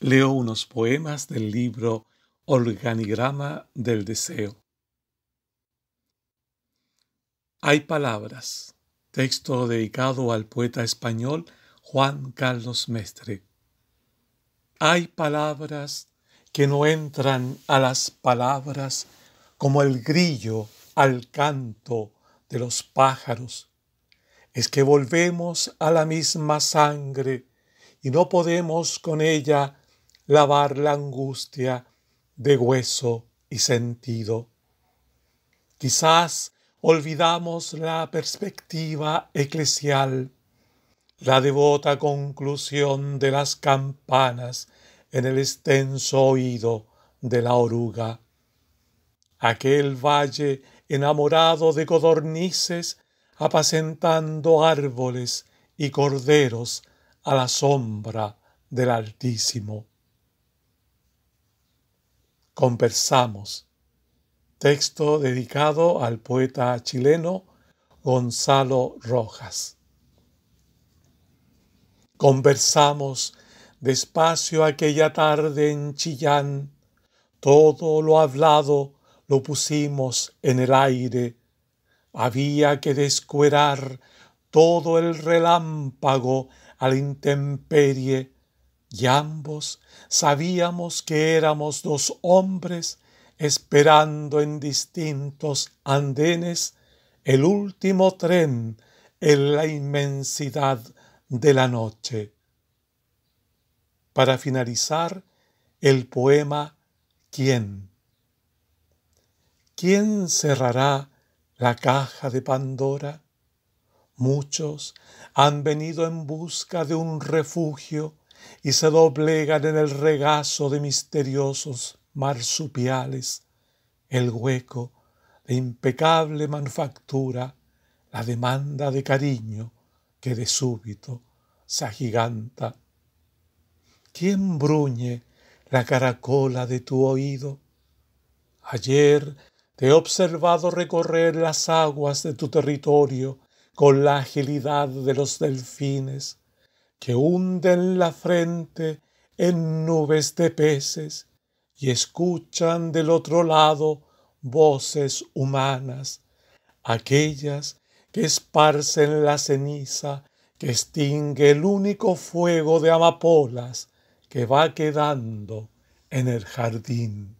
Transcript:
leo unos poemas del libro Organigrama del Deseo. Hay palabras, texto dedicado al poeta español Juan Carlos Mestre. Hay palabras que no entran a las palabras como el grillo al canto de los pájaros. Es que volvemos a la misma sangre y no podemos con ella lavar la angustia de hueso y sentido. Quizás olvidamos la perspectiva eclesial, la devota conclusión de las campanas en el extenso oído de la oruga. Aquel valle enamorado de codornices apacentando árboles y corderos a la sombra del Altísimo. Conversamos. Texto dedicado al poeta chileno Gonzalo Rojas. Conversamos despacio aquella tarde en Chillán. Todo lo hablado lo pusimos en el aire. Había que descuerar todo el relámpago al intemperie y ambos sabíamos que éramos dos hombres esperando en distintos andenes el último tren en la inmensidad de la noche. Para finalizar, el poema ¿Quién? ¿Quién cerrará la caja de Pandora? Muchos han venido en busca de un refugio y se doblegan en el regazo de misteriosos marsupiales, el hueco de impecable manufactura, la demanda de cariño que de súbito se agiganta. ¿Quién bruñe la caracola de tu oído? Ayer te he observado recorrer las aguas de tu territorio con la agilidad de los delfines que hunden la frente en nubes de peces y escuchan del otro lado voces humanas, aquellas que esparcen la ceniza que extingue el único fuego de amapolas que va quedando en el jardín.